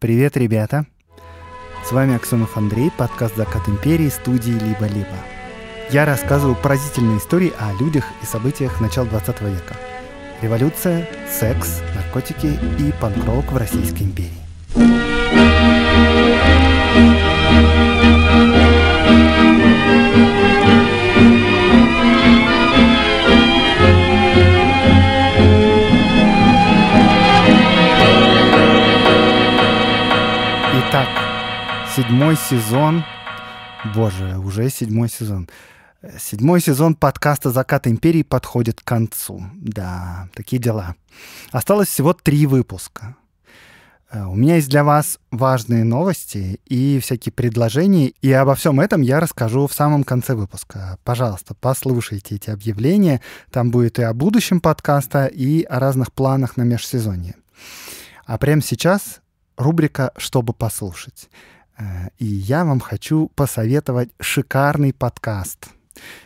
Привет, ребята! С вами Аксенов Андрей, подкаст «Закат империи» студии «Либо-либо». Я рассказываю поразительные истории о людях и событиях начала 20 века. Революция, секс, наркотики и панк-рок в Российской империи. седьмой сезон. Боже, уже седьмой сезон. Седьмой сезон подкаста «Закат империи» подходит к концу. Да, такие дела. Осталось всего три выпуска. Э, у меня есть для вас важные новости и всякие предложения, и обо всем этом я расскажу в самом конце выпуска. Пожалуйста, послушайте эти объявления. Там будет и о будущем подкаста, и о разных планах на межсезонье. А прямо сейчас рубрика «Чтобы послушать». И я вам хочу посоветовать шикарный подкаст.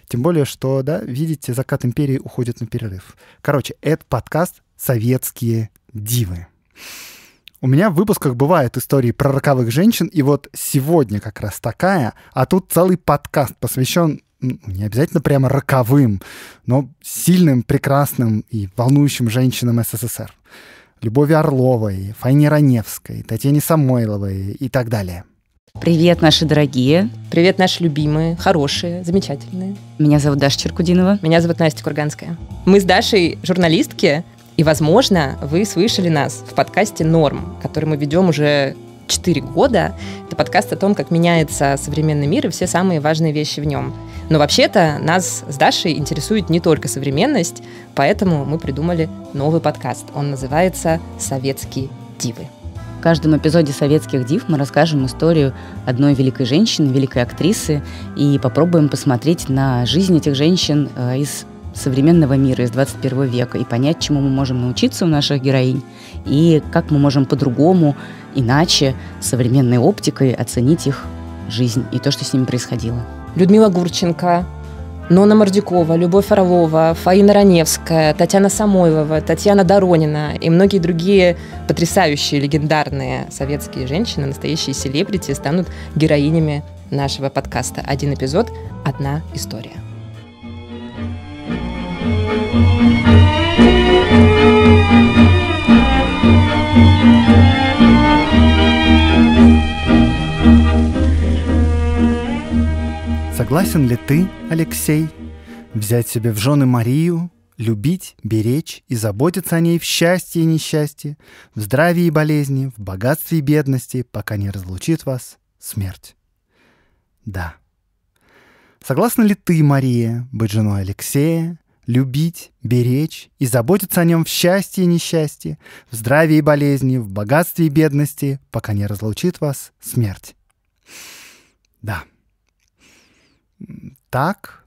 Тем более, что, да, видите, закат империи уходит на перерыв. Короче, это подкаст «Советские дивы». У меня в выпусках бывают истории про роковых женщин, и вот сегодня как раз такая, а тут целый подкаст посвящен ну, не обязательно прямо роковым, но сильным, прекрасным и волнующим женщинам СССР. Любови Орловой, Файне Раневской, Татьяне Самойловой и так далее. Привет, наши дорогие. Привет, наши любимые, хорошие, замечательные. Меня зовут Даша Черкудинова. Меня зовут Настя Курганская. Мы с Дашей журналистки, и, возможно, вы слышали нас в подкасте «Норм», который мы ведем уже 4 года. Это подкаст о том, как меняется современный мир и все самые важные вещи в нем. Но вообще-то нас с Дашей интересует не только современность, поэтому мы придумали новый подкаст. Он называется «Советские дивы». В каждом эпизоде «Советских див» мы расскажем историю одной великой женщины, великой актрисы, и попробуем посмотреть на жизнь этих женщин э, из современного мира, из 21 века, и понять, чему мы можем научиться у наших героинь, и как мы можем по-другому, иначе, современной оптикой оценить их жизнь и то, что с ними происходило. Людмила Гурченко, Нона Мордюкова, Любовь Орлова, Фаина Раневская, Татьяна Самойлова, Татьяна Доронина и многие другие потрясающие легендарные советские женщины, настоящие селебрити, станут героинями нашего подкаста. Один эпизод, одна история. thank you Согласен ли ты, Алексей, взять себе в жены Марию, любить, беречь и заботиться о ней в счастье и несчастье, в здравии и болезни, в богатстве и бедности, пока не разлучит вас смерть? Да. Согласна ли ты, Мария, быть женой Алексея, любить, беречь и заботиться о нем в счастье и несчастье, в здравии и болезни, в богатстве и бедности, пока не разлучит вас смерть. Да так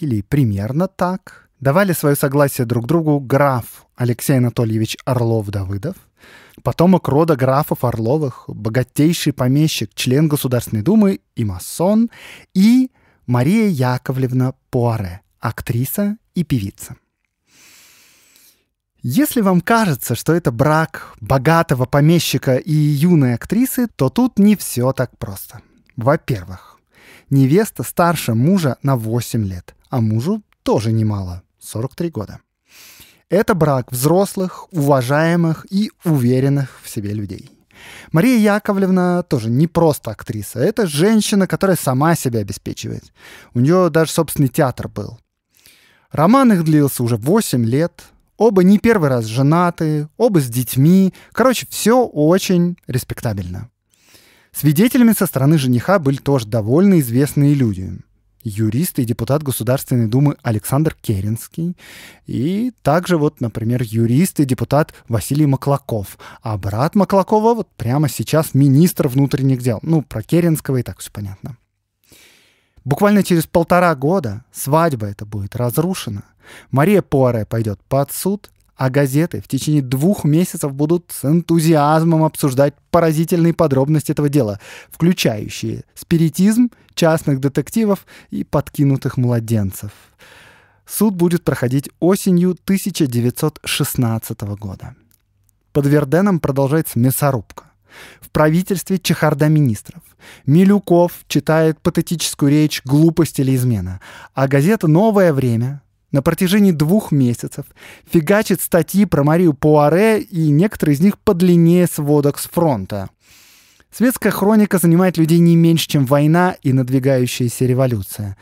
или примерно так давали свое согласие друг другу граф Алексей Анатольевич Орлов-Давыдов, потомок рода графов Орловых, богатейший помещик, член Государственной Думы и масон, и Мария Яковлевна Пуаре, актриса и певица. Если вам кажется, что это брак богатого помещика и юной актрисы, то тут не все так просто. Во-первых, Невеста старше мужа на 8 лет, а мужу тоже немало, 43 года. Это брак взрослых, уважаемых и уверенных в себе людей. Мария Яковлевна тоже не просто актриса, это женщина, которая сама себя обеспечивает. У нее даже собственный театр был. Роман их длился уже 8 лет, оба не первый раз женаты, оба с детьми. Короче, все очень респектабельно. Свидетелями со стороны жениха были тоже довольно известные люди. Юрист и депутат Государственной Думы Александр Керенский. И также вот, например, юрист и депутат Василий Маклаков. А брат Маклакова вот прямо сейчас министр внутренних дел. Ну, про Керенского и так все понятно. Буквально через полтора года свадьба это будет разрушена. Мария Пуаре пойдет под суд, а газеты в течение двух месяцев будут с энтузиазмом обсуждать поразительные подробности этого дела, включающие спиритизм, частных детективов и подкинутых младенцев. Суд будет проходить осенью 1916 года. Под Верденом продолжается мясорубка. В правительстве чехарда министров. Милюков читает патетическую речь «Глупость или измена», а газета «Новое время» на протяжении двух месяцев фигачит статьи про Марию Пуаре и некоторые из них подлиннее сводок с фронта. Светская хроника занимает людей не меньше, чем война и надвигающаяся революция.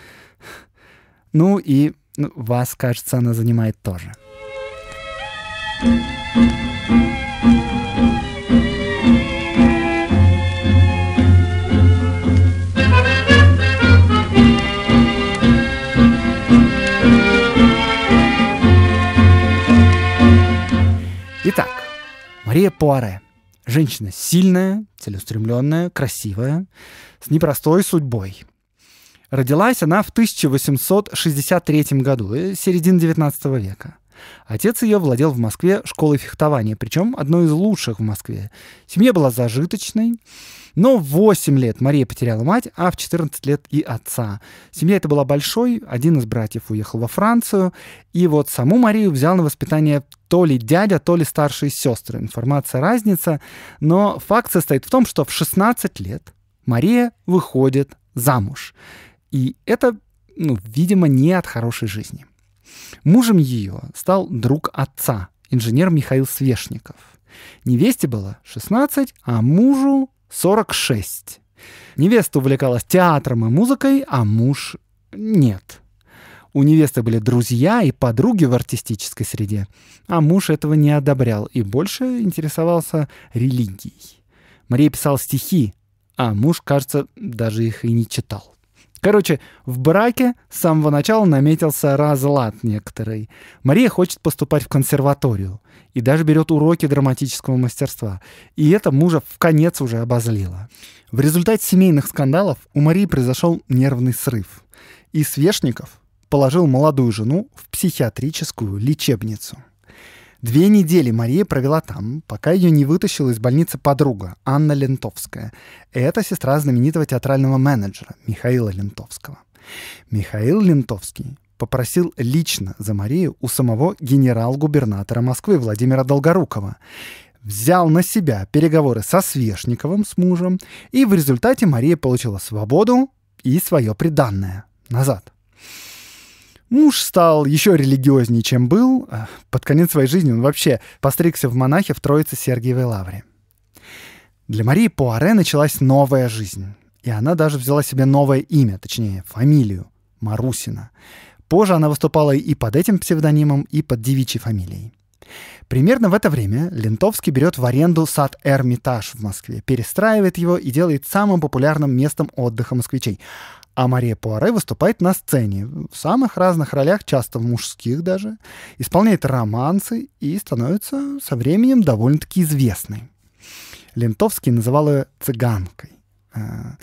Ну и ну, вас, кажется, она занимает тоже. thank you Мария Пуаре. Женщина сильная, целеустремленная, красивая, с непростой судьбой. Родилась она в 1863 году, э, середина 19 века. Отец ее владел в Москве школой фехтования, причем одной из лучших в Москве. Семья была зажиточной, но в 8 лет Мария потеряла мать, а в 14 лет и отца. Семья это была большой, один из братьев уехал во Францию, и вот саму Марию взял на воспитание то ли дядя, то ли старшие сестры. Информация разница, но факт состоит в том, что в 16 лет Мария выходит замуж. И это, ну, видимо, не от хорошей жизни. Мужем ее стал друг отца, инженер Михаил Свешников. Невесте было 16, а мужу 46. Невеста увлекалась театром и музыкой, а муж — нет. У невесты были друзья и подруги в артистической среде, а муж этого не одобрял и больше интересовался религией. Мария писала стихи, а муж, кажется, даже их и не читал. Короче, в браке с самого начала наметился разлад некоторый. Мария хочет поступать в консерваторию и даже берет уроки драматического мастерства. И это мужа в конец уже обозлило. В результате семейных скандалов у Марии произошел нервный срыв. И Свешников положил молодую жену в психиатрическую лечебницу. Две недели Мария провела там, пока ее не вытащила из больницы подруга Анна Лентовская. Это сестра знаменитого театрального менеджера Михаила Лентовского. Михаил Лентовский попросил лично за Марию у самого генерал-губернатора Москвы Владимира Долгорукова взял на себя переговоры со Свешниковым, с мужем, и в результате Мария получила свободу и свое приданное назад. Муж стал еще религиознее, чем был. Э, под конец своей жизни он вообще постригся в монахе в Троице Сергиевой Лавре. Для Марии Пуаре началась новая жизнь. И она даже взяла себе новое имя, точнее, фамилию — Марусина. Позже она выступала и под этим псевдонимом, и под девичьей фамилией. Примерно в это время Лентовский берет в аренду сад «Эрмитаж» в Москве, перестраивает его и делает самым популярным местом отдыха москвичей. А Мария Пуаре выступает на сцене в самых разных ролях, часто в мужских даже, исполняет романсы и становится со временем довольно-таки известной. Лентовский называл ее «цыганкой», а,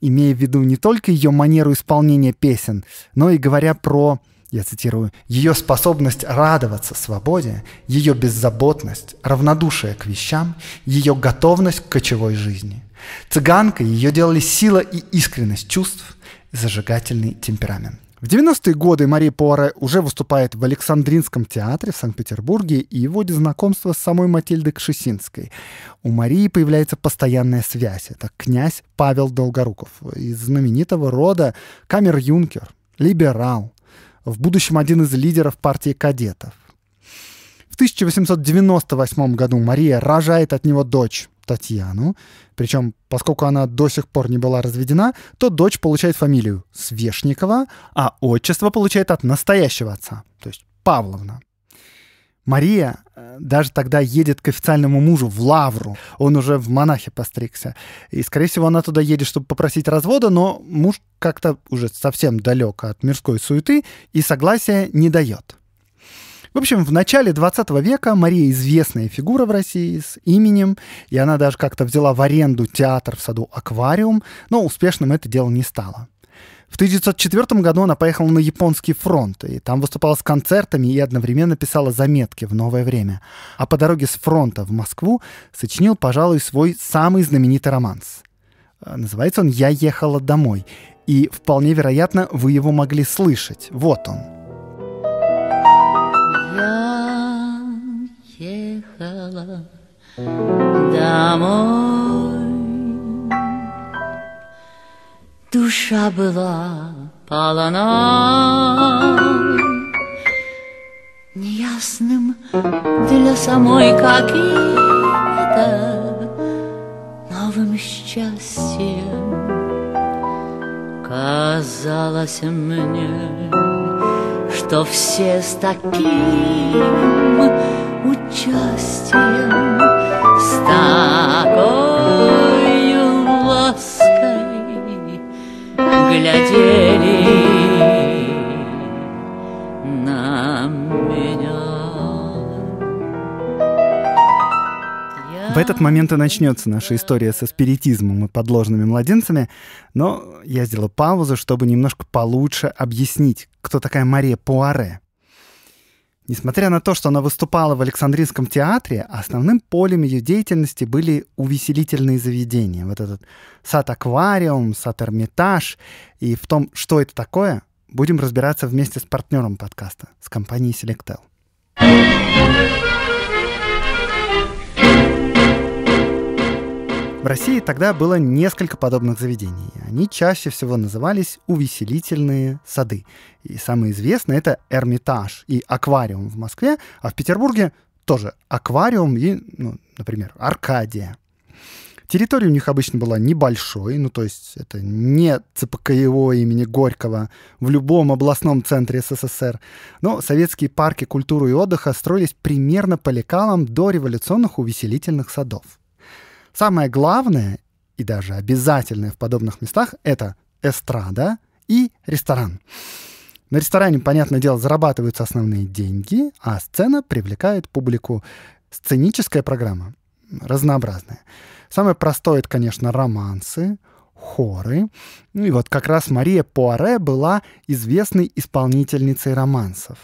имея в виду не только ее манеру исполнения песен, но и говоря про я цитирую, ее способность радоваться свободе, ее беззаботность, равнодушие к вещам, ее готовность к кочевой жизни. Цыганкой ее делали сила и искренность чувств, зажигательный темперамент. В 90-е годы Мария Пуаре уже выступает в Александринском театре в Санкт-Петербурге и вводит знакомство с самой Матильдой Кшесинской. У Марии появляется постоянная связь. Это князь Павел Долгоруков из знаменитого рода камер-юнкер, либерал, в будущем один из лидеров партии кадетов. В 1898 году Мария рожает от него дочь Татьяну. Причем, поскольку она до сих пор не была разведена, то дочь получает фамилию Свешникова, а отчество получает от настоящего отца, то есть Павловна. Мария э, даже тогда едет к официальному мужу в Лавру. Он уже в монахе постригся. И, скорее всего, она туда едет, чтобы попросить развода, но муж как-то уже совсем далек от мирской суеты и согласия не дает. В общем, в начале 20 века Мария известная фигура в России с именем, и она даже как-то взяла в аренду театр в саду «Аквариум», но успешным это дело не стало. В 1904 году она поехала на японский фронт, и там выступала с концертами и одновременно писала заметки в новое время. А по дороге с фронта в Москву сочинил, пожалуй, свой самый знаменитый романс. Э, называется он «Я ехала домой», и вполне вероятно, вы его могли слышать. Вот он. Я ехала домой. Душа была полна Неясным для самой каким-то Новым счастьем Казалось мне, что все с таким участием, с такой властью глядели на меня. В этот момент и начнется наша история со спиритизмом и подложными младенцами, но я сделал паузу, чтобы немножко получше объяснить, кто такая Мария Пуаре. Несмотря на то, что она выступала в Александринском театре, основным полем ее деятельности были увеселительные заведения. Вот этот сад-аквариум, сад-эрмитаж. И в том, что это такое, будем разбираться вместе с партнером подкаста, с компанией Selectel. В России тогда было несколько подобных заведений. Они чаще всего назывались увеселительные сады. И самое известное — это Эрмитаж и аквариум в Москве, а в Петербурге тоже аквариум и, ну, например, Аркадия. Территория у них обычно была небольшой, ну то есть это не ЦПКИО имени Горького в любом областном центре СССР. Но советские парки культуры и отдыха строились примерно по лекалам до революционных увеселительных садов. Самое главное и даже обязательное в подобных местах — это эстрада и ресторан. На ресторане, понятное дело, зарабатываются основные деньги, а сцена привлекает публику. Сценическая программа разнообразная. Самое простое — это, конечно, романсы, хоры. Ну и вот как раз Мария Пуаре была известной исполнительницей романсов.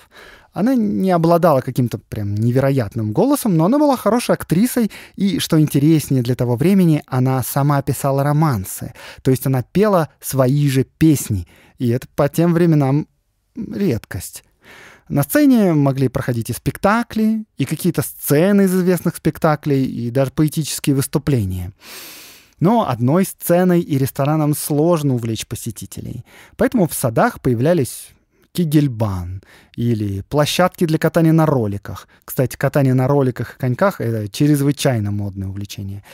Она не обладала каким-то прям невероятным голосом, но она была хорошей актрисой, и, что интереснее для того времени, она сама писала романсы, то есть она пела свои же песни, и это по тем временам редкость. На сцене могли проходить и спектакли, и какие-то сцены из известных спектаклей, и даже поэтические выступления. Но одной сценой и рестораном сложно увлечь посетителей. Поэтому в садах появлялись кигельбан или площадки для катания на роликах. Кстати, катание на роликах и коньках — это чрезвычайно модное увлечение.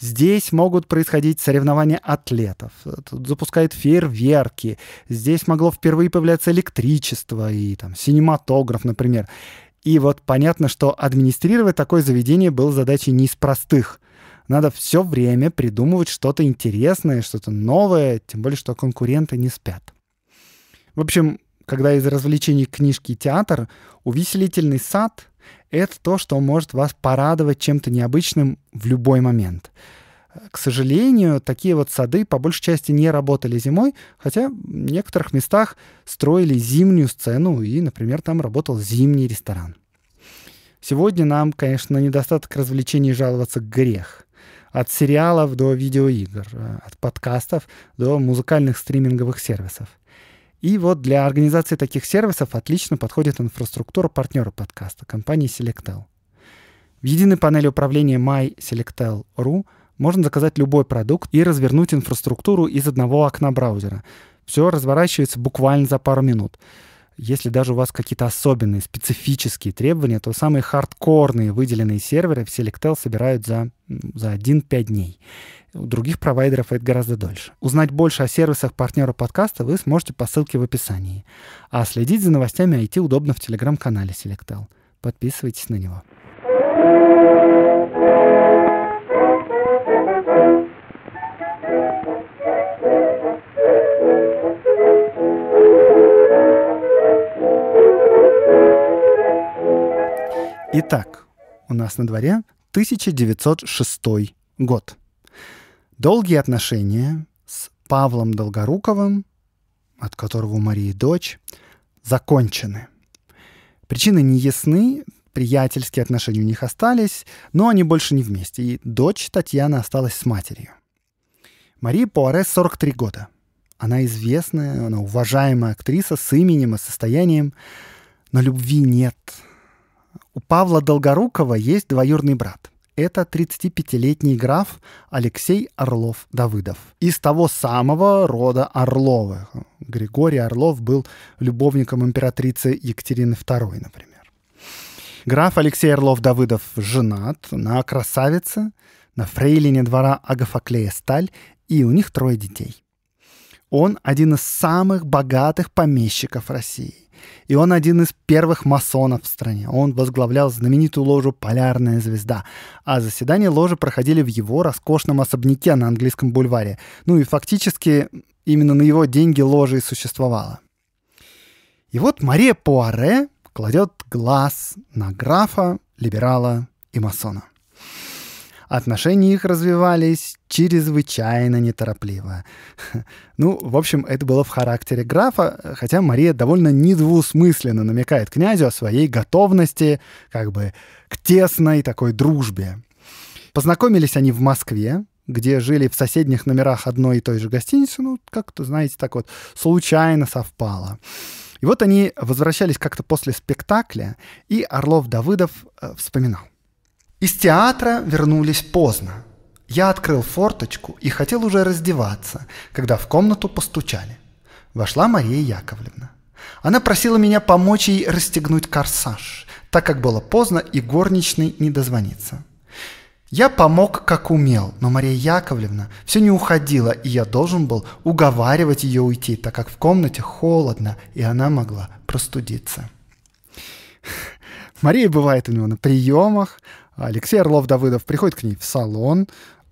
Здесь могут происходить соревнования атлетов. Тут запускают фейерверки. Здесь могло впервые появляться электричество и там, синематограф, например. И вот понятно, что администрировать такое заведение было задачей не из простых — надо все время придумывать что-то интересное, что-то новое, тем более, что конкуренты не спят. В общем, когда из развлечений книжки театр, увеселительный сад — это то, что может вас порадовать чем-то необычным в любой момент. К сожалению, такие вот сады по большей части не работали зимой, хотя в некоторых местах строили зимнюю сцену, и, например, там работал зимний ресторан. Сегодня нам, конечно, на недостаток развлечений жаловаться грех. От сериалов до видеоигр, э, от подкастов до музыкальных стриминговых сервисов. И вот для организации таких сервисов отлично подходит инфраструктура партнера подкаста, компании Selectel. В единой панели управления MySelectel.ru можно заказать любой продукт и развернуть инфраструктуру из одного окна браузера. Все разворачивается буквально за пару минут. Если даже у вас какие-то особенные, специфические требования, то самые хардкорные выделенные серверы в Selectel собирают за, за 1-5 дней. У других провайдеров это гораздо дольше. Узнать больше о сервисах партнера подкаста вы сможете по ссылке в описании. А следить за новостями IT удобно в телеграм-канале Selectel. Подписывайтесь на него. Итак, у нас на дворе 1906 год. Долгие отношения с Павлом Долгоруковым, от которого у Марии дочь, закончены. Причины не ясны, приятельские отношения у них остались, но они больше не вместе, и дочь Татьяна осталась с матерью. Марии Пуаре 43 года. Она известная, она уважаемая актриса с именем и состоянием, но любви нет. У Павла Долгорукова есть двоюродный брат это 35-летний граф Алексей Орлов-Давыдов. Из того самого рода Орловых. Григорий Орлов был любовником императрицы Екатерины II, например. Граф Алексей Орлов-Давыдов женат на красавице, на фрейлине двора Агафаклея Сталь, и у них трое детей. Он один из самых богатых помещиков России. И он один из первых масонов в стране. Он возглавлял знаменитую ложу «Полярная звезда». А заседания ложи проходили в его роскошном особняке на английском бульваре. Ну и фактически именно на его деньги ложа и существовала. И вот Мария Пуаре кладет глаз на графа, либерала и масона. Отношения их развивались чрезвычайно неторопливо. Ну, в общем, это было в характере графа, хотя Мария довольно недвусмысленно намекает князю о своей готовности как бы к тесной такой дружбе. Познакомились они в Москве, где жили в соседних номерах одной и той же гостиницы, ну, как-то, знаете, так вот случайно совпало. И вот они возвращались как-то после спектакля, и Орлов Давыдов э, вспоминал. Из театра вернулись поздно. Я открыл форточку и хотел уже раздеваться, когда в комнату постучали. Вошла Мария Яковлевна. Она просила меня помочь ей расстегнуть корсаж, так как было поздно и горничный не дозвонится. Я помог как умел, но Мария Яковлевна все не уходила, и я должен был уговаривать ее уйти, так как в комнате холодно, и она могла простудиться. Мария бывает у него на приемах, Алексей Орлов-Давыдов приходит к ней в салон,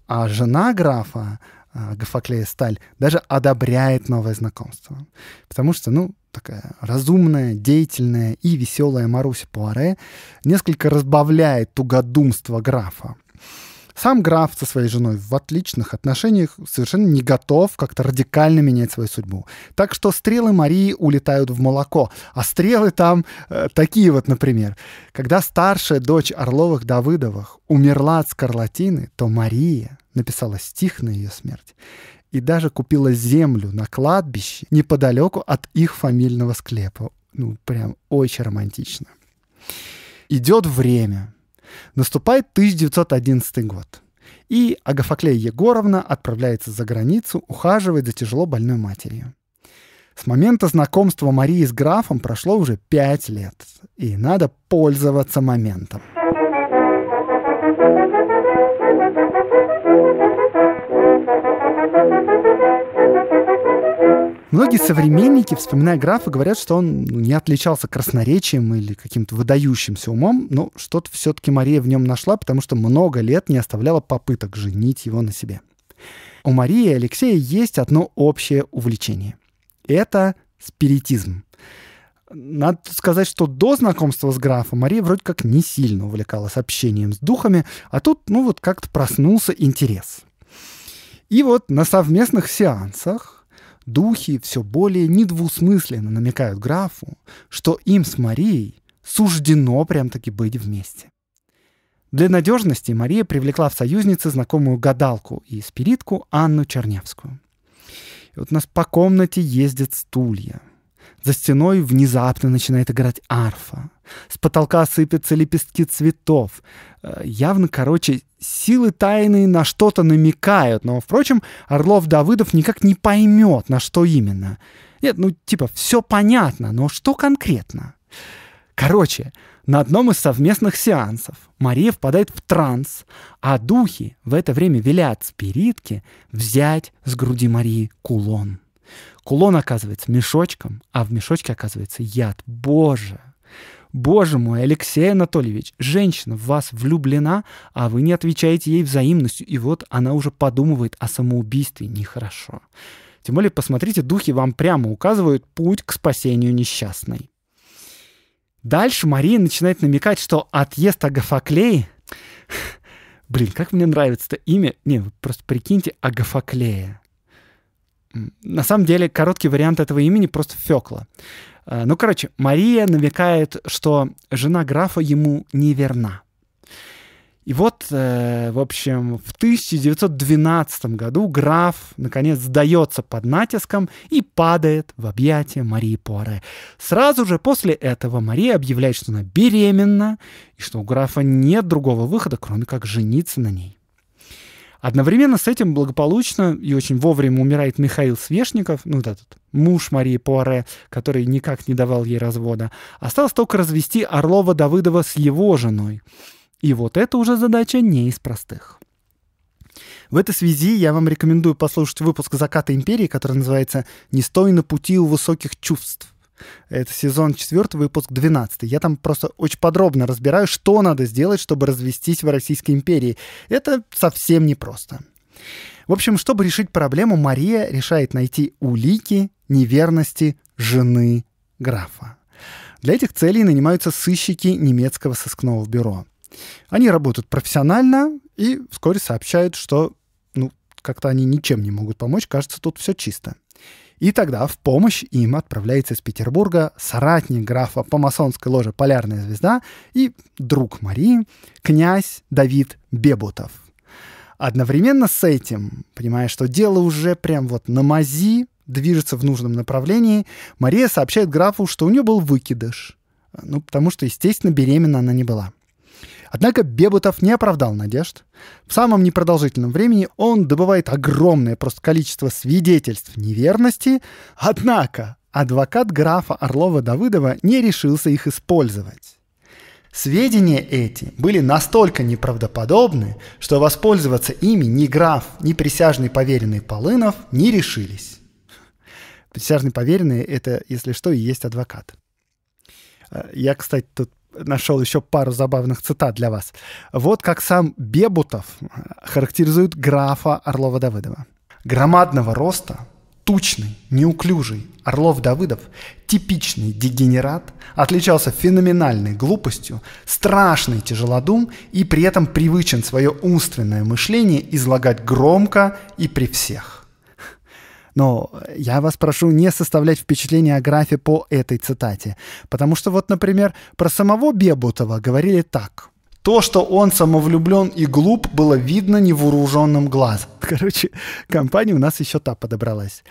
а жена графа, а, Гафаклея Сталь, даже одобряет новое знакомство. Потому что, ну, такая разумная, деятельная и веселая Маруся Пуаре несколько разбавляет тугодумство графа. Сам граф со своей женой в отличных отношениях совершенно не готов как-то радикально менять свою судьбу. Так что стрелы Марии улетают в молоко, а стрелы там э, такие вот, например. Когда старшая дочь Орловых-Давыдовых умерла от скарлатины, то Мария написала стих на ее смерть и даже купила землю на кладбище неподалеку от их фамильного склепа. Ну, прям очень романтично. Идет время. Наступает 1911 год. И Агафаклея Егоровна отправляется за границу ухаживать за тяжело больной матерью. С момента знакомства Марии с графом прошло уже пять лет, и надо пользоваться моментом. Многие современники, вспоминая графа, говорят, что он ну, не отличался красноречием или каким-то выдающимся умом, но что-то все-таки Мария в нем нашла, потому что много лет не оставляла попыток женить его на себе. У Марии и Алексея есть одно общее увлечение. Это спиритизм. Надо сказать, что до знакомства с графом Мария вроде как не сильно увлекалась общением с духами, а тут, ну вот как-то проснулся интерес. И вот на совместных сеансах духи все более недвусмысленно намекают графу, что им с Марией суждено прям-таки быть вместе. Для надежности Мария привлекла в союзницы знакомую гадалку и спиритку Анну Чернявскую. И вот у нас по комнате ездят стулья — за стеной внезапно начинает играть арфа. С потолка сыпятся лепестки цветов. Э, явно, короче, силы тайные на что-то намекают, но, впрочем, Орлов Давыдов никак не поймет, на что именно. Нет, ну, типа, все понятно, но что конкретно? Короче, на одном из совместных сеансов Мария впадает в транс, а духи в это время велят спиритке взять с груди Марии кулон. Кулон оказывается мешочком, а в мешочке оказывается яд. Боже! Боже мой, Алексей Анатольевич, женщина в вас влюблена, а вы не отвечаете ей взаимностью, и вот она уже подумывает о самоубийстве. Нехорошо. Тем более, посмотрите, духи вам прямо указывают путь к спасению несчастной. Дальше Мария начинает намекать, что отъезд Агафаклей... Блин, как мне нравится это имя. Не, вы просто прикиньте, Агафаклея. На самом деле, короткий вариант этого имени просто Фёкла. Э, ну, короче, Мария намекает, что жена графа ему неверна. И вот, э, в общем, в 1912 году граф, наконец, сдается под натиском и падает в объятия Марии Пуаре. Сразу же после этого Мария объявляет, что она беременна и что у графа нет другого выхода, кроме как жениться на ней. Одновременно с этим благополучно и очень вовремя умирает Михаил Свешников, ну, вот этот муж Марии Пуаре, который никак не давал ей развода. Осталось только развести Орлова Давыдова с его женой. И вот это уже задача не из простых. В этой связи я вам рекомендую послушать выпуск «Заката империи», который называется «Не стой на пути у высоких чувств». Это сезон 4, выпуск 12. Я там просто очень подробно разбираю, что надо сделать, чтобы развестись в Российской империи. Это совсем непросто. В общем, чтобы решить проблему, Мария решает найти улики неверности жены графа. Для этих целей нанимаются сыщики немецкого сыскного бюро. Они работают профессионально и вскоре сообщают, что ну, как-то они ничем не могут помочь, кажется, тут все чисто. И тогда в помощь им отправляется из Петербурга соратник графа по масонской ложе «Полярная звезда» и друг Марии, князь Давид Бебутов. Одновременно с этим, понимая, что дело уже прям вот на мази, движется в нужном направлении, Мария сообщает графу, что у нее был выкидыш. Ну, потому что, естественно, беременна она не была. Однако Бебутов не оправдал надежд. В самом непродолжительном времени он добывает огромное просто количество свидетельств неверности, однако адвокат графа Орлова Давыдова не решился их использовать. Сведения эти были настолько неправдоподобны, что воспользоваться ими ни граф, ни присяжный поверенный Полынов не решились. Присяжный поверенный – это, если что, и есть адвокат. Э, я, кстати, тут нашел еще пару забавных цитат для вас. Вот как сам Бебутов характеризует графа Орлова Давыдова. Громадного роста, тучный, неуклюжий Орлов Давыдов, типичный дегенерат, отличался феноменальной глупостью, страшный тяжелодум и при этом привычен свое умственное мышление излагать громко и при всех. Но я вас прошу не составлять впечатление о графе по этой цитате. Потому что вот, например, про самого Бебутова говорили так – то, что он самовлюблен и глуп, было видно невооруженным глазом. Короче, компания у нас еще та подобралась.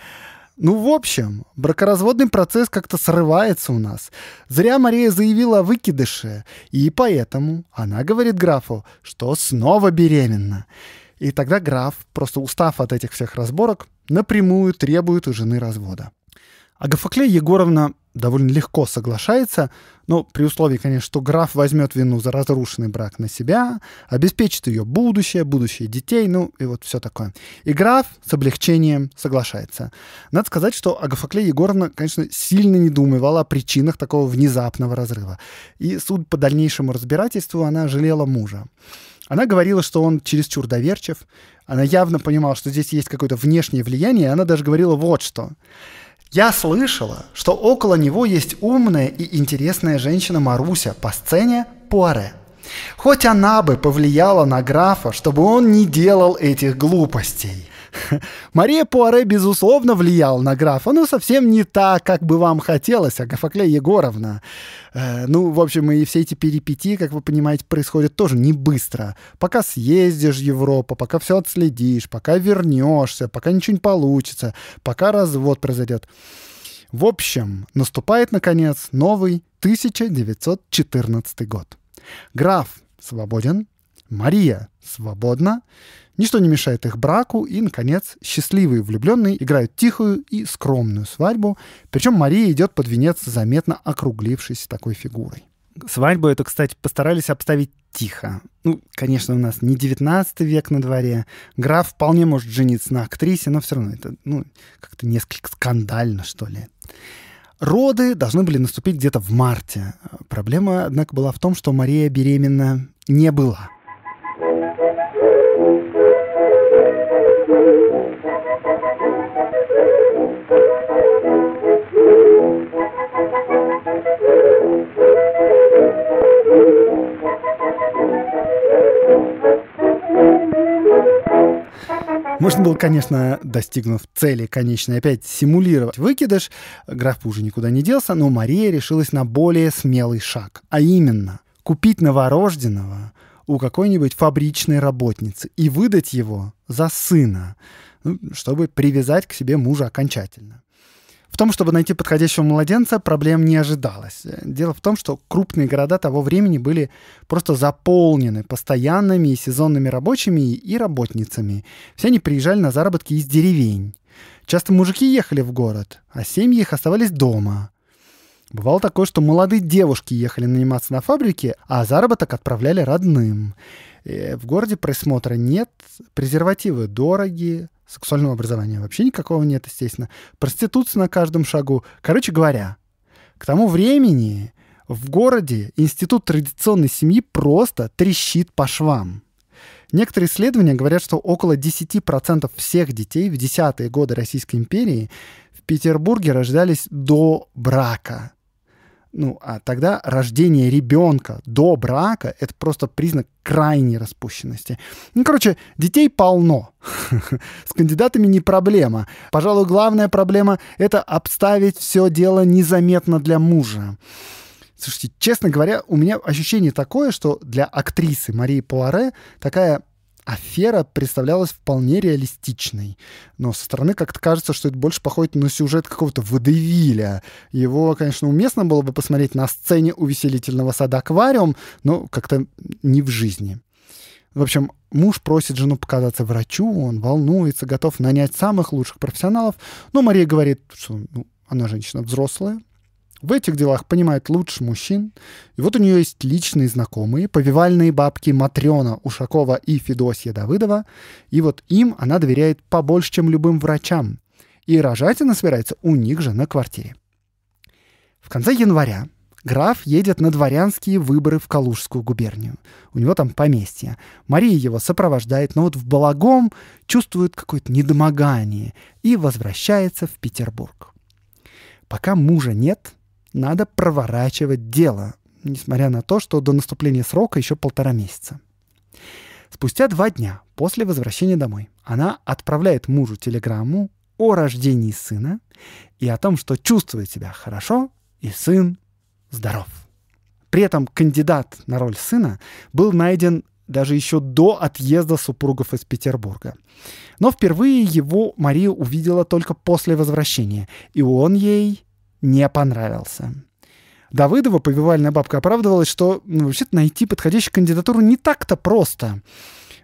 Ну, в общем, бракоразводный процесс как-то срывается у нас. Зря Мария заявила о выкидыше, и поэтому она говорит графу, что снова беременна. И тогда граф, просто устав от этих всех разборок, напрямую требует у жены развода. Агафаклея Егоровна довольно легко соглашается, но при условии, конечно, что граф возьмет вину за разрушенный брак на себя, обеспечит ее будущее, будущее детей, ну и вот все такое. И граф с облегчением соглашается. Надо сказать, что Агафаклея Егоровна, конечно, сильно не думывала о причинах такого внезапного разрыва. И суд по дальнейшему разбирательству она жалела мужа. Она говорила, что он чересчур доверчив. Она явно понимала, что здесь есть какое-то внешнее влияние. И она даже говорила вот что. Я слышала, что около него есть умная и интересная женщина Маруся по сцене Пуаре. Хоть она бы повлияла на графа, чтобы он не делал этих глупостей. Мария Пуаре, безусловно, влияла на графа, но совсем не так, как бы вам хотелось, Агафаклея Егоровна. Э, ну, в общем, и все эти перипетии, как вы понимаете, происходят тоже не быстро. Пока съездишь в Европу, пока все отследишь, пока вернешься, пока ничего не получится, пока развод произойдет. В общем, наступает, наконец, новый 1914 год. Граф свободен, Мария свободна, Ничто не мешает их браку, и, наконец, счастливые влюбленные играют тихую и скромную свадьбу, причем Мария идет под венец, заметно округлившись такой фигурой. Свадьбу это, кстати, постарались обставить тихо. Ну, конечно, у нас не 19 век на дворе. Граф вполне может жениться на актрисе, но все равно это, ну, как-то несколько скандально, что ли. Роды должны были наступить где-то в марте. Проблема, однако, была в том, что Мария беременна не была. Можно было, конечно, достигнув цели конечной, опять симулировать выкидыш. Граф уже никуда не делся, но Мария решилась на более смелый шаг. А именно, купить новорожденного у какой-нибудь фабричной работницы и выдать его за сына, ну, чтобы привязать к себе мужа окончательно. В том, чтобы найти подходящего младенца, проблем не ожидалось. Дело в том, что крупные города того времени были просто заполнены постоянными и сезонными рабочими и работницами. Все они приезжали на заработки из деревень. Часто мужики ехали в город, а семьи их оставались дома. Бывало такое, что молодые девушки ехали наниматься на фабрике, а заработок отправляли родным. Э, в городе присмотра нет, презервативы дорогие. Сексуального образования вообще никакого нет, естественно. Проституция на каждом шагу. Короче говоря, к тому времени в городе институт традиционной семьи просто трещит по швам. Некоторые исследования говорят, что около 10% всех детей в десятые годы Российской империи в Петербурге рождались до брака. Ну, а тогда рождение ребенка до брака — это просто признак крайней распущенности. Ну, короче, детей полно. С кандидатами не проблема. Пожалуй, главная проблема — это обставить все дело незаметно для мужа. Слушайте, честно говоря, у меня ощущение такое, что для актрисы Марии Пуаре такая афера представлялась вполне реалистичной. Но со стороны как-то кажется, что это больше походит на сюжет какого-то водевиля. Его, конечно, уместно было бы посмотреть на сцене увеселительного сада «Аквариум», но как-то не в жизни. В общем, муж просит жену показаться врачу, он волнуется, готов нанять самых лучших профессионалов, но Мария говорит, что ну, она женщина взрослая, в этих делах понимает лучше мужчин. И вот у нее есть личные знакомые, повивальные бабки Матрена Ушакова и Федосья Давыдова. И вот им она доверяет побольше, чем любым врачам. И рожать она собирается у них же на квартире. В конце января граф едет на дворянские выборы в Калужскую губернию. У него там поместье. Мария его сопровождает, но вот в Балагом чувствует какое-то недомогание и возвращается в Петербург. Пока мужа нет, надо проворачивать дело, несмотря на то, что до наступления срока еще полтора месяца. Спустя два дня после возвращения домой она отправляет мужу телеграмму о рождении сына и о том, что чувствует себя хорошо и сын здоров. При этом кандидат на роль сына был найден даже еще до отъезда супругов из Петербурга. Но впервые его Мария увидела только после возвращения, и он ей не понравился. Давыдова, повивальная бабка, оправдывалась, что ну, вообще-то найти подходящую кандидатуру не так-то просто.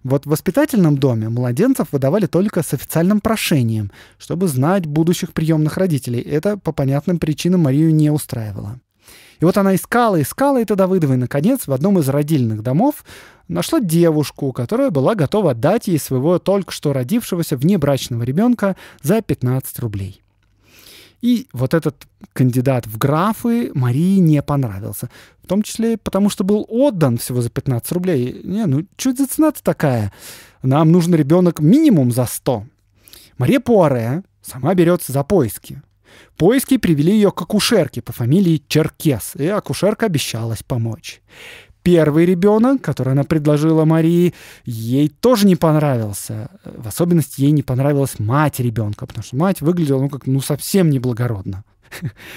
Вот в воспитательном доме младенцев выдавали только с официальным прошением, чтобы знать будущих приемных родителей. Это по понятным причинам Марию не устраивало. И вот она искала, искала это Давыдова, и, наконец, в одном из родильных домов нашла девушку, которая была готова дать ей своего только что родившегося внебрачного ребенка за 15 рублей. И вот этот кандидат в графы Марии не понравился. В том числе потому, что был отдан всего за 15 рублей. Не, ну что это за цена такая? Нам нужен ребенок минимум за 100. Мария Пуаре сама берется за поиски. Поиски привели ее к акушерке по фамилии Черкес, и акушерка обещалась помочь. Первый ребенок, который она предложила Марии, ей тоже не понравился. В особенности ей не понравилась мать ребенка, потому что мать выглядела ну как ну совсем неблагородно.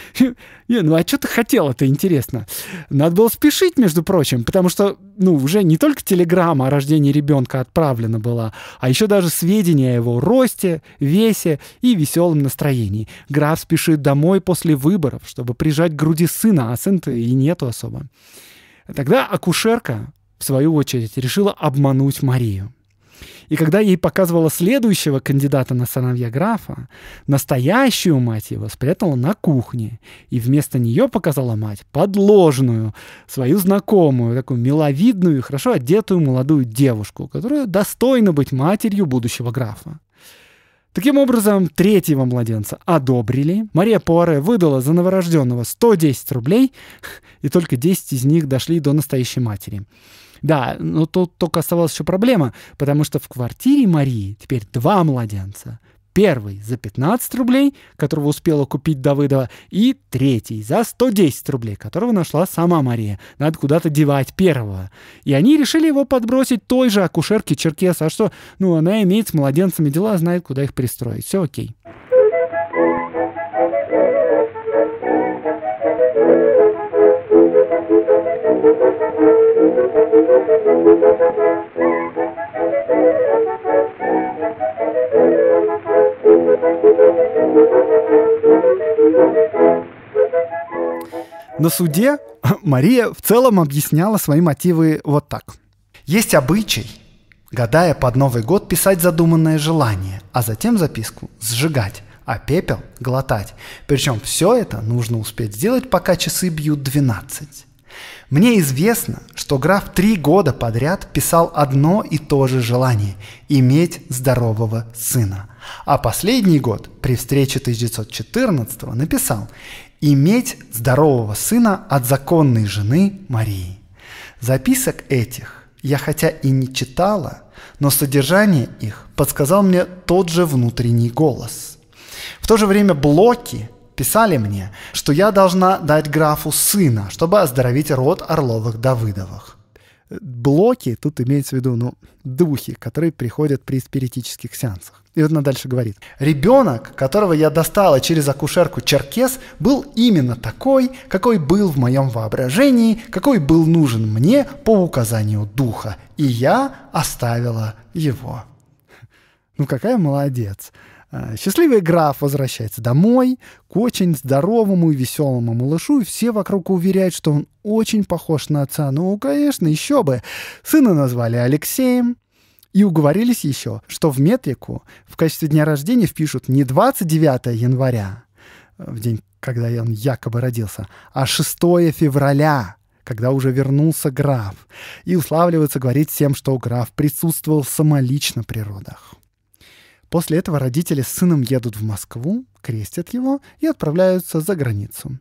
Не, ну а что ты хотел, это интересно. Надо было спешить, между прочим, потому что, ну, уже не только телеграмма о рождении ребенка отправлена была, а еще даже сведения о его росте, весе и веселом настроении. Граф спешит домой после выборов, чтобы прижать к груди сына, а сын-то и нету особо. Тогда акушерка, в свою очередь, решила обмануть Марию. И когда ей показывала следующего кандидата на сыновья графа, настоящую мать его спрятала на кухне. И вместо нее показала мать подложную, свою знакомую, такую миловидную хорошо одетую молодую девушку, которая достойна быть матерью будущего графа. Таким образом, третьего младенца одобрили. Мария Пуаре выдала за новорожденного 110 рублей, и только 10 из них дошли до настоящей матери. Да, но тут только оставалась еще проблема, потому что в квартире Марии теперь два младенца — Первый за 15 рублей, которого успела купить Давыдова, и третий за 110 рублей, которого нашла сама Мария. Надо куда-то девать первого. И они решили его подбросить той же акушерке Черкеса. А что? Ну, она имеет с младенцами дела, знает, куда их пристроить. Все окей. На суде Мария в целом объясняла свои мотивы вот так. Есть обычай, гадая под Новый год, писать задуманное желание, а затем записку сжигать, а пепел глотать. Причем все это нужно успеть сделать, пока часы бьют 12. Мне известно, что граф три года подряд писал одно и то же желание – иметь здорового сына. А последний год при встрече 1914 написал иметь здорового сына от законной жены Марии. Записок этих я хотя и не читала, но содержание их подсказал мне тот же внутренний голос. В то же время блоки писали мне, что я должна дать графу сына, чтобы оздоровить род Орловых-Давыдовых. Блоки, тут имеется в виду ну, духи, которые приходят при спиритических сеансах. И вот она дальше говорит. Ребенок, которого я достала через акушерку Черкес, был именно такой, какой был в моем воображении, какой был нужен мне по указанию духа. И я оставила его. Ну какая молодец. А, Счастливый граф возвращается домой к очень здоровому и веселому малышу, и все вокруг уверяют, что он очень похож на отца. Ну, конечно, еще бы. Сына назвали Алексеем, и уговорились еще, что в метрику в качестве дня рождения впишут не 29 января, э, в день, когда он якобы родился, а 6 февраля, когда уже вернулся граф. И уславливается говорить всем, что граф присутствовал самолично при родах. После этого родители с сыном едут в Москву, крестят его и отправляются за границу.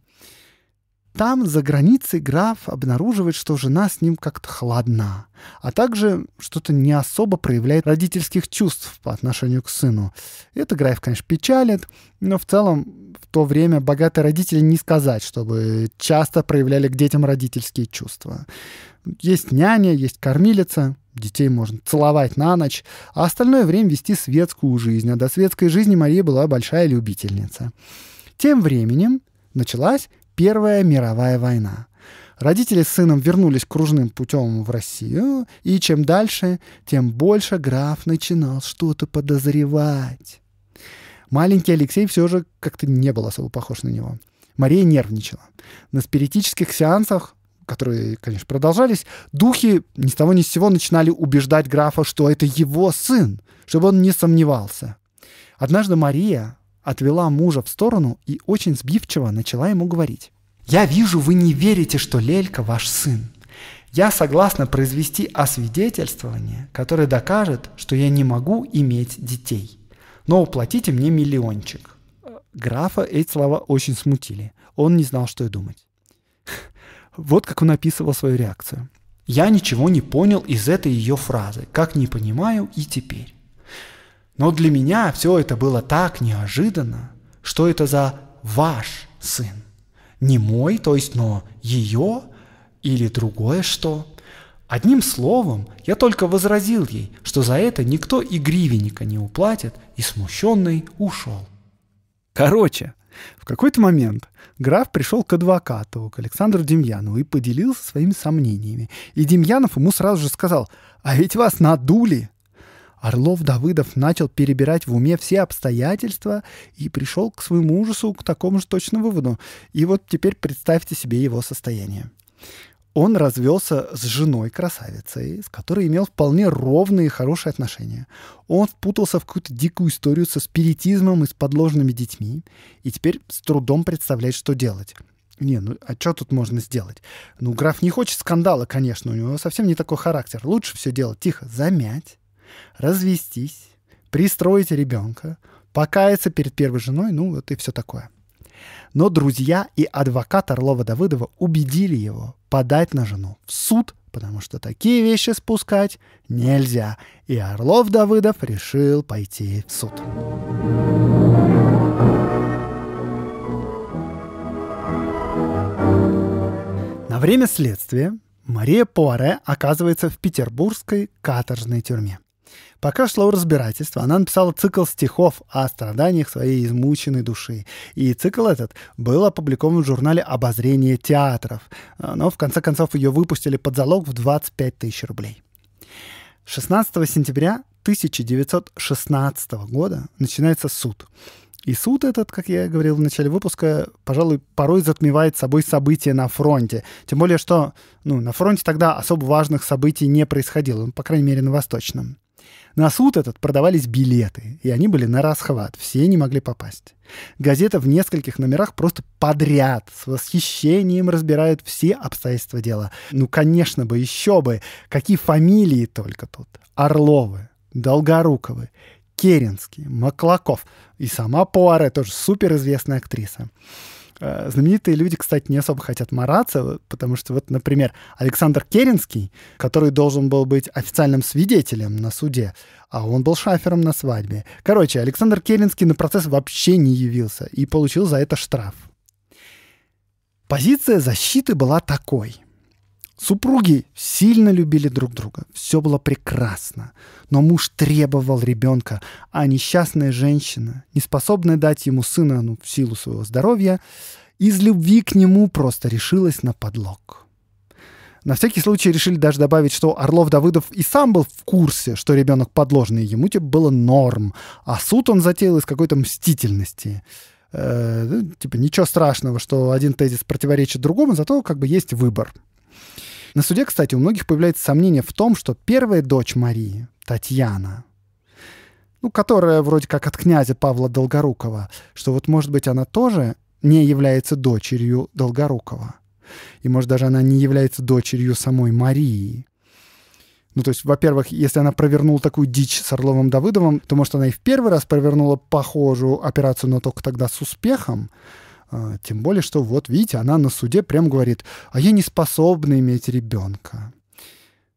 Там, за границей, граф обнаруживает, что жена с ним как-то холодна, а также что-то не особо проявляет родительских чувств по отношению к сыну. Это граф, конечно, печалит, но в целом в то время богатые родители не сказать, чтобы часто проявляли к детям родительские чувства. Есть няня, есть кормилица, детей можно целовать на ночь, а остальное время вести светскую жизнь, а до светской жизни Мария была большая любительница. Тем временем началась Первая мировая война. Родители с сыном вернулись кружным путем в Россию, и чем дальше, тем больше граф начинал что-то подозревать. Маленький Алексей все же как-то не был особо похож на него. Мария нервничала. На спиритических сеансах которые, конечно, продолжались, духи ни с того ни с сего начинали убеждать графа, что это его сын, чтобы он не сомневался. Однажды Мария отвела мужа в сторону и очень сбивчиво начала ему говорить. «Я вижу, вы не верите, что Лелька ваш сын. Я согласна произвести освидетельствование, которое докажет, что я не могу иметь детей. Но уплатите мне миллиончик». Графа эти слова очень смутили. Он не знал, что и думать. Вот как он описывал свою реакцию. «Я ничего не понял из этой ее фразы, как не понимаю и теперь. Но для меня все это было так неожиданно, что это за ваш сын. Не мой, то есть, но ее или другое что. Одним словом, я только возразил ей, что за это никто и гривенника не уплатит, и смущенный ушел. Короче, в какой-то момент граф пришел к адвокату, к Александру Демьянову, и поделился своими сомнениями. И Демьянов ему сразу же сказал, «А ведь вас надули! Орлов Давыдов начал перебирать в уме все обстоятельства и пришел к своему ужасу к такому же точно выводу. И вот теперь представьте себе его состояние. Он развелся с женой красавицей, с которой имел вполне ровные и хорошие отношения. Он впутался в какую-то дикую историю со спиритизмом и с подложными детьми, и теперь с трудом представляет, что делать. Не, ну а что тут можно сделать? Ну, граф не хочет скандала, конечно, у него совсем не такой характер. Лучше все делать тихо, замять, развестись, пристроить ребенка, покаяться перед первой женой, ну вот и все такое. Но друзья и адвокат Орлова Давыдова убедили его подать на жену в суд, потому что такие вещи спускать нельзя. И Орлов Давыдов решил пойти в суд. На время следствия Мария Пуаре оказывается в петербургской каторжной тюрьме. Пока шло разбирательство, она написала цикл стихов о страданиях своей измученной души. И цикл этот был опубликован в журнале «Обозрение театров». Но, в конце концов, ее выпустили под залог в 25 тысяч рублей. 16 сентября 1916 года начинается суд. И суд этот, как я говорил в начале выпуска, пожалуй, порой затмевает собой события на фронте. Тем более, что ну, на фронте тогда особо важных событий не происходило, ну, по крайней мере, на Восточном. На суд этот продавались билеты, и они были на расхват, все не могли попасть. Газета в нескольких номерах просто подряд, с восхищением разбирает все обстоятельства дела. Ну, конечно бы, еще бы, какие фамилии только тут. Орловы, Долгоруковы, Керенский, Маклаков. И сама Пуаре тоже суперизвестная актриса. Э, знаменитые люди, кстати, не особо хотят мараться, потому что вот, например, Александр Керенский, который должен был быть официальным свидетелем на суде, а он был шафером на свадьбе. Короче, Александр Керенский на процесс вообще не явился и получил за это штраф. Позиция защиты была такой. Супруги сильно любили друг друга, все было прекрасно, но муж требовал ребенка, а несчастная женщина, не способная дать ему сына ну, в силу своего здоровья, из любви к нему просто решилась на подлог. На всякий случай решили даже добавить, что Орлов Давыдов и сам был в курсе, что ребенок подложный, ему типа было норм, а суд он затеял из какой-то мстительности. Э, ну, типа ничего страшного, что один тезис противоречит другому, зато как бы есть выбор. На суде, кстати, у многих появляется сомнение в том, что первая дочь Марии, Татьяна, ну, которая вроде как от князя Павла Долгорукова, что вот, может быть, она тоже не является дочерью Долгорукова. И, может, даже она не является дочерью самой Марии. Ну, то есть, во-первых, если она провернула такую дичь с Орловым Давыдовым, то, может, она и в первый раз провернула похожую операцию, но только тогда с успехом. А, тем более, что вот, видите, она на суде прям говорит, а я не способна иметь ребенка.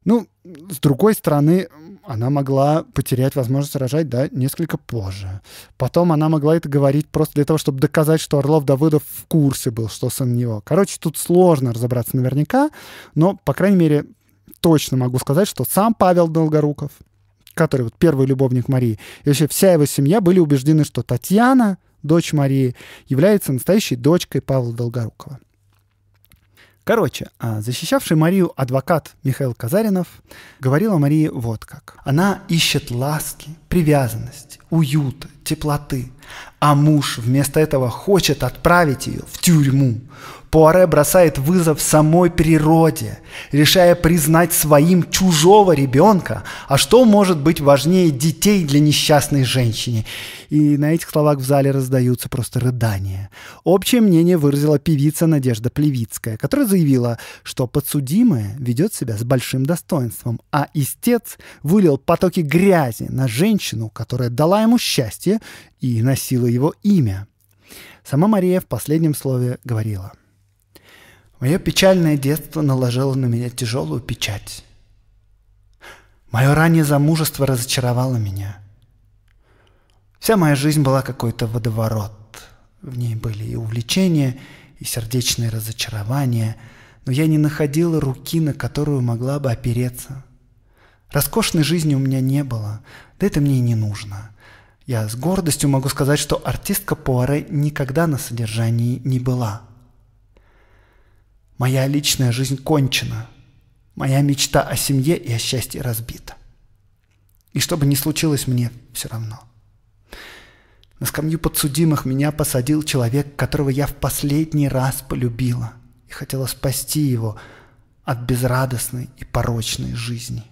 Ну, с другой стороны, она могла потерять возможность рожать, да, несколько позже. Потом она могла это говорить просто для того, чтобы доказать, что Орлов Давыдов в курсе был, что сын него. Короче, тут сложно разобраться наверняка, но, по крайней мере, точно могу сказать, что сам Павел Долгоруков, который вот первый любовник Марии, и вообще вся его семья были убеждены, что Татьяна дочь Марии, является настоящей дочкой Павла Долгорукова. Короче, а, защищавший Марию адвокат Михаил Казаринов говорил о Марии вот как. Она ищет ласки, привязанности, уюта, теплоты, а муж вместо этого хочет отправить ее в тюрьму. Пуаре бросает вызов самой природе, решая признать своим чужого ребенка, а что может быть важнее детей для несчастной женщины. И на этих словах в зале раздаются просто рыдания. Общее мнение выразила певица Надежда Плевицкая, которая заявила, что подсудимая ведет себя с большим достоинством, а истец вылил потоки грязи на женщину, которая дала ему счастье и носила его имя. Сама Мария в последнем слове говорила – Мое печальное детство наложило на меня тяжелую печать. Мое раннее замужество разочаровало меня. Вся моя жизнь была какой-то водоворот. В ней были и увлечения, и сердечные разочарования, но я не находила руки, на которую могла бы опереться. Роскошной жизни у меня не было, да это мне и не нужно. Я с гордостью могу сказать, что артистка Пуаре никогда на содержании не была – Моя личная жизнь кончена. Моя мечта о семье и о счастье разбита. И что бы ни случилось, мне все равно. На скамью подсудимых меня посадил человек, которого я в последний раз полюбила и хотела спасти его от безрадостной и порочной жизни.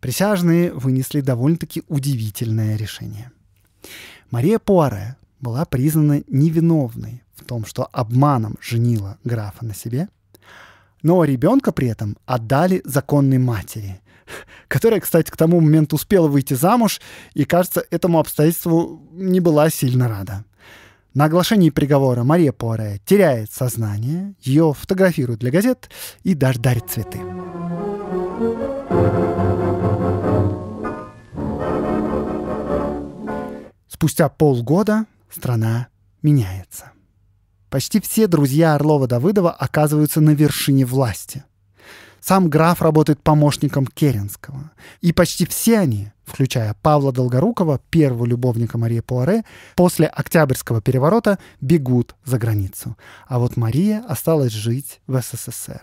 Присяжные вынесли довольно-таки удивительное решение. Мария Пуаре была признана невиновной в том, что обманом женила графа на себе, но ребенка при этом отдали законной матери, которая, кстати, к тому моменту успела выйти замуж и, кажется, этому обстоятельству не была сильно рада. На оглашении приговора Мария Пуаре теряет сознание, ее фотографируют для газет и даже дарит цветы. Спустя полгода страна меняется. Почти все друзья Орлова-Давыдова оказываются на вершине власти. Сам граф работает помощником Керенского. И почти все они, включая Павла Долгорукова, первого любовника Марии Пуаре, после Октябрьского переворота бегут за границу. А вот Мария осталась жить в СССР.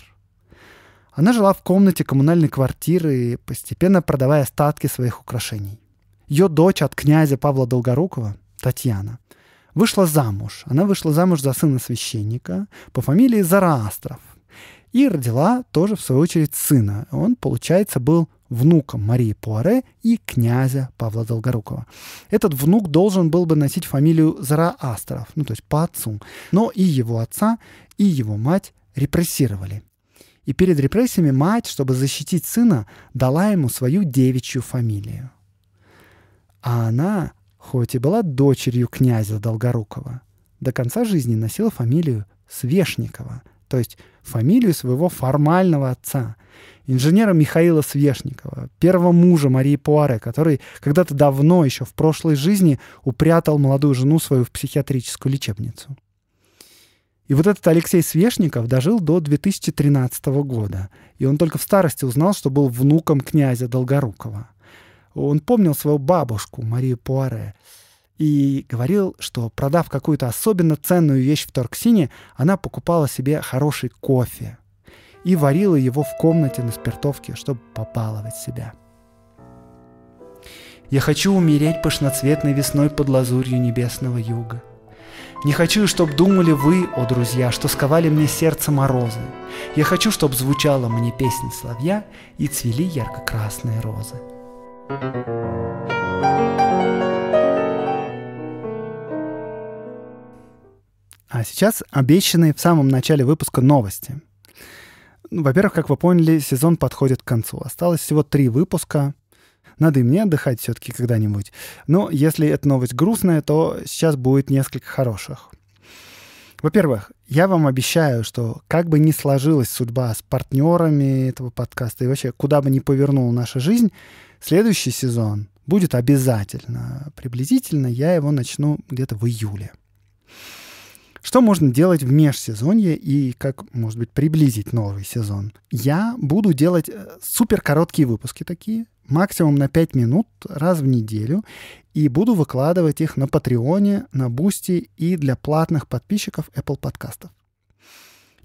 Она жила в комнате коммунальной квартиры, постепенно продавая остатки своих украшений. Ее дочь от князя Павла Долгорукова, Татьяна, вышла замуж. Она вышла замуж за сына священника по фамилии Зараастров. И родила тоже, в свою очередь, сына. Он, получается, был внуком Марии Пуаре и князя Павла Долгорукова. Этот внук должен был бы носить фамилию Зараастров, ну то есть по отцу. Но и его отца, и его мать репрессировали. И перед репрессиями мать, чтобы защитить сына, дала ему свою девичью фамилию. А она хоть и была дочерью князя Долгорукова. До конца жизни носила фамилию Свешникова, то есть фамилию своего формального отца, инженера Михаила Свешникова, первого мужа Марии Пуаре, который когда-то давно, еще в прошлой жизни, упрятал молодую жену свою в психиатрическую лечебницу. И вот этот Алексей Свешников дожил до 2013 года, и он только в старости узнал, что был внуком князя Долгорукова – он помнил свою бабушку, Марию Пуаре, и говорил, что, продав какую-то особенно ценную вещь в Торксине, она покупала себе хороший кофе и варила его в комнате на спиртовке, чтобы попалывать себя. Я хочу умереть пышноцветной весной под лазурью небесного юга. Не хочу, чтобы думали вы, о друзья, что сковали мне сердце морозы. Я хочу, чтобы звучала мне песнь соловья и цвели ярко-красные розы. А сейчас обещанные в самом начале выпуска новости. Ну, во-первых, как вы поняли, сезон подходит к концу. Осталось всего три выпуска. Надо и мне отдыхать все-таки когда-нибудь. Но если эта новость грустная, то сейчас будет несколько хороших. Во-первых, я вам обещаю, что как бы ни сложилась судьба с партнерами этого подкаста и вообще куда бы ни повернула наша жизнь, следующий сезон будет обязательно. Приблизительно я его начну где-то в июле. Что можно делать в межсезонье и как, может быть, приблизить новый сезон? Я буду делать э, супер короткие выпуски такие, максимум на 5 минут раз в неделю и буду выкладывать их на Патреоне, на Бусти и для платных подписчиков Apple подкастов.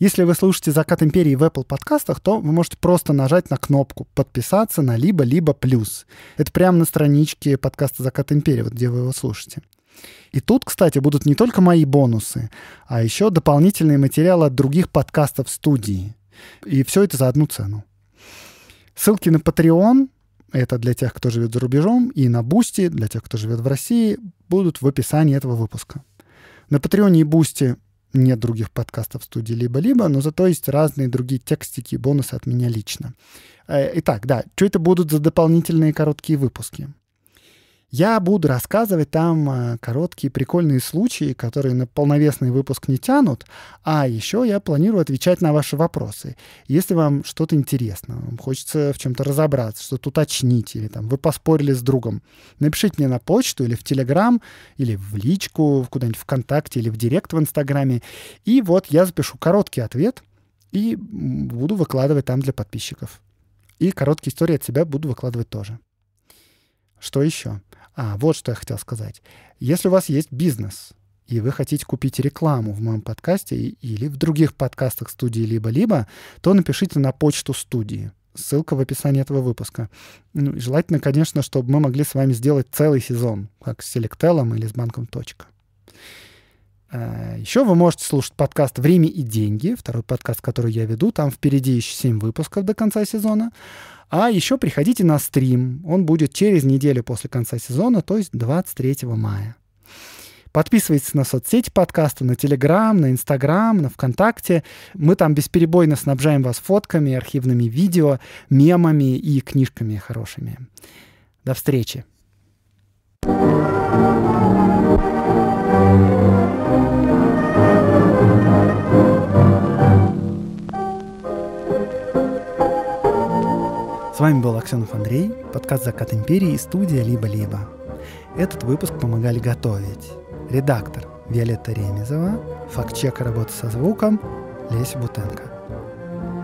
Если вы слушаете «Закат империи» в Apple подкастах, то вы можете просто нажать на кнопку «Подписаться» на «Либо-либо плюс». Это прямо на страничке подкаста «Закат империи», вот где вы его слушаете. И тут, кстати, будут не только мои бонусы, а еще дополнительные материалы от других подкастов студии. И все это за одну цену. Ссылки на Patreon, это для тех, кто живет за рубежом, и на Бусти, для тех, кто живет в России, будут в описании этого выпуска. На Патреоне и Бусти нет других подкастов студии либо-либо, но зато есть разные другие текстики и бонусы от меня лично. Э, итак, да, что это будут за дополнительные короткие выпуски? Я буду рассказывать там э, короткие прикольные случаи, которые на полновесный выпуск не тянут. А еще я планирую отвечать на ваши вопросы. Если вам что-то интересно, вам хочется в чем-то разобраться, что-то уточнить, или там вы поспорили с другом, напишите мне на почту или в Телеграм, или в личку, куда-нибудь ВКонтакте, или в Директ в Инстаграме. И вот я запишу короткий ответ и буду выкладывать там для подписчиков. И короткие истории от себя буду выкладывать тоже. Что еще? А, вот что я хотел сказать. Если у вас есть бизнес, и вы хотите купить рекламу в моем подкасте или в других подкастах студии либо-либо, то напишите на почту студии. Ссылка в описании этого выпуска. Ну, желательно, конечно, чтобы мы могли с вами сделать целый сезон, как с Selectel или с банком «Точка». Э, еще вы можете слушать подкаст «Время и деньги», второй подкаст, который я веду. Там впереди еще 7 выпусков до конца сезона. А еще приходите на стрим. Он будет через неделю после конца сезона, то есть 23 мая. Подписывайтесь на соцсети подкаста, на Телеграм, на Инстаграм, на ВКонтакте. Мы там бесперебойно снабжаем вас фотками, архивными видео, мемами и книжками хорошими. До встречи! thank you вами был Аксенов Андрей, подкаст «Закат империи» и студия «Либо-либо». Этот выпуск помогали готовить редактор Виолетта Ремезова, фактчек работы со звуком Леся Бутенко.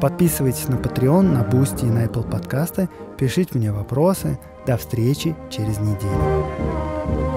Подписывайтесь на Patreon, на Boosty и на Apple подкасты, пишите мне вопросы. До встречи через неделю.